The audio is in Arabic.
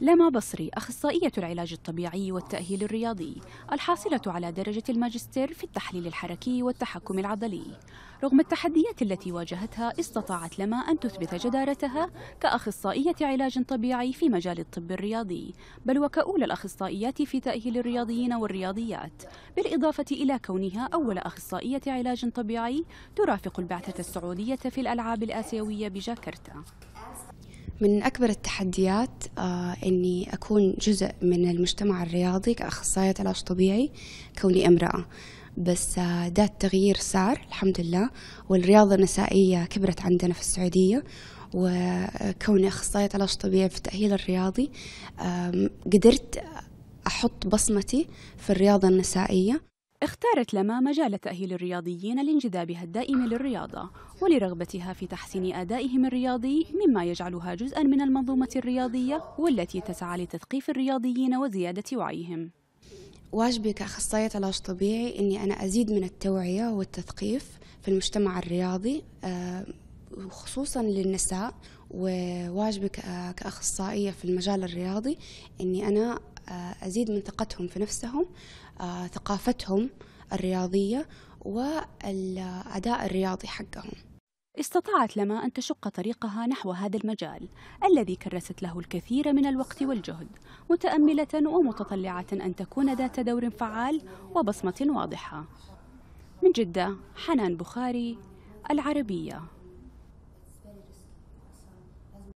لما بصري أخصائية العلاج الطبيعي والتأهيل الرياضي الحاصلة على درجة الماجستير في التحليل الحركي والتحكم العضلي رغم التحديات التي واجهتها استطاعت لما أن تثبت جدارتها كأخصائية علاج طبيعي في مجال الطب الرياضي بل وكأولى الأخصائيات في تأهيل الرياضيين والرياضيات بالإضافة إلى كونها أول أخصائية علاج طبيعي ترافق البعثة السعودية في الألعاب الآسيوية بجاكرتا من أكبر التحديات آه أني أكون جزء من المجتمع الرياضي كأخصائية علاج طبيعي كوني امرأة بس آه ده التغيير صار الحمد لله والرياضة النسائية كبرت عندنا في السعودية وكوني أخصائية علاج طبيعي في التأهيل الرياضي قدرت أحط بصمتي في الرياضة النسائية اختارت لما مجال تأهيل الرياضيين لانجذابها الدائم للرياضة ولرغبتها في تحسين أدائهم الرياضي مما يجعلها جزءا من المنظومة الرياضية والتي تسعى لتثقيف الرياضيين وزيادة وعيهم واجبي كأخصائية علاج طبيعي أني أنا أزيد من التوعية والتثقيف في المجتمع الرياضي آه، وخصوصا للنساء وواجبي كأخصائية في المجال الرياضي أني أنا آه، أزيد من ثقتهم في نفسهم آه، ثقافتهم الرياضية والأداء الرياضي حقهم استطاعت لما أن تشق طريقها نحو هذا المجال الذي كرست له الكثير من الوقت والجهد متأملة ومتطلعة أن تكون ذات دور فعال وبصمة واضحة من جدة حنان بخاري العربية